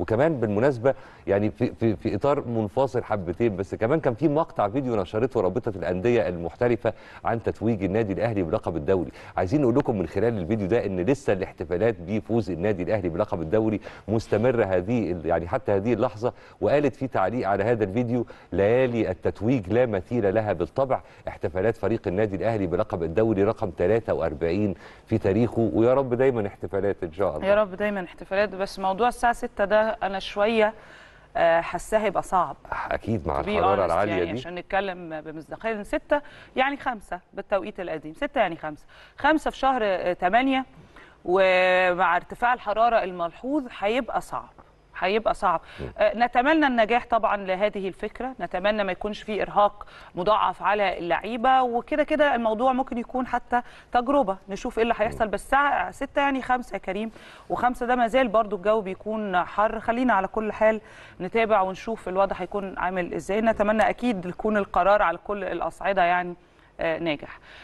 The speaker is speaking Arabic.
وكمان بالمناسبه يعني في في, في اطار منفصل حبتين بس كمان كان في مقطع فيديو نشرته رابطه الانديه المحترفه عن تتويج النادي الاهلي بلقب الدوري عايزين نقول لكم من خلال الفيديو ده ان لسه الاحتفالات بفوز النادي الاهلي بلقب الدوري مستمره هذه يعني حتى هذه اللحظه وقالت في تعليق على هذا الفيديو ليالي التتويج لا مثيل لها بالطبع احتفالات فريق النادي الاهلي بلقب الدوري رقم 43 في تاريخه ويا رب دايما احتفالات ان شاء الله يا رب دايما احتفالات بس موضوع الساعه 6 ده انا شويه آه، حاساه هيبقى صعب اكيد مع الحراره العاليه يعني دي عشان نتكلم بمصداقيه سته يعني خمسه بالتوقيت القديم سته يعني خمسه خمسه في شهر ثمانيه آه، ومع ارتفاع الحراره الملحوظ هيبقى صعب هيبقى صعب آه، نتمنى النجاح طبعا لهذه الفكره نتمنى ما يكونش في ارهاق مضاعف على اللعيبه وكده كده الموضوع ممكن يكون حتى تجربه نشوف ايه اللي هيحصل بس ستة 6 يعني 5 يا كريم و5 ده ما زال برده الجو بيكون حر خلينا على كل حال نتابع ونشوف الوضع هيكون عامل ازاي نتمنى اكيد يكون القرار على كل الاصعده يعني آه، ناجح